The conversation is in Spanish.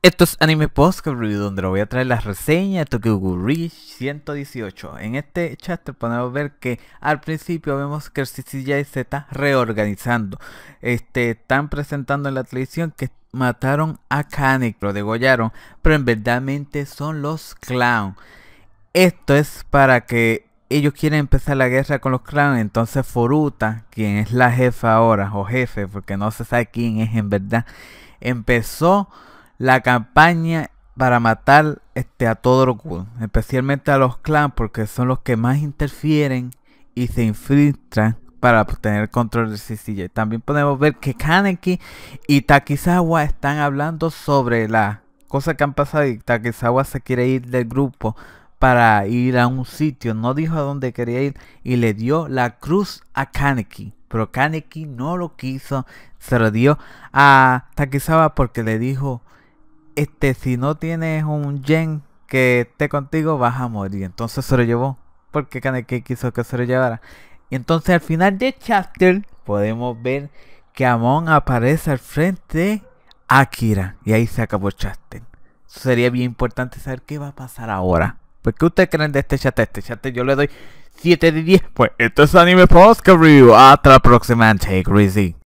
Esto es Anime post Review, donde lo voy a traer las reseñas de Tokyo 118. En este chat podemos ver que al principio vemos que el CCJ se está reorganizando. Este, están presentando en la televisión que mataron a Kanek, lo degollaron, pero en verdad son los clowns. Esto es para que ellos quieren empezar la guerra con los Clowns entonces Foruta, quien es la jefa ahora, o jefe, porque no se sabe quién es en verdad, empezó la campaña para matar este, a todo los especialmente a los clans, porque son los que más interfieren y se infiltran para obtener control de CCJ. También podemos ver que Kaneki y Takizawa están hablando sobre la cosa que han pasado y Takizawa se quiere ir del grupo para ir a un sitio, no dijo a dónde quería ir y le dio la cruz a Kaneki. Pero Kaneki no lo quiso, se lo dio a Takizawa porque le dijo este, si no tienes un gen que esté contigo, vas a morir. Entonces se lo llevó. Porque Kaneki quiso que se lo llevara. Y entonces al final de chapter podemos ver que Amon aparece al frente de Akira. Y ahí se acabó el chapter. sería bien importante saber qué va a pasar ahora. ¿Por ¿qué ustedes creen de este chat? Este chat yo le doy 7 de 10. Pues, esto es Anime Post Review. Hasta la próxima. Take it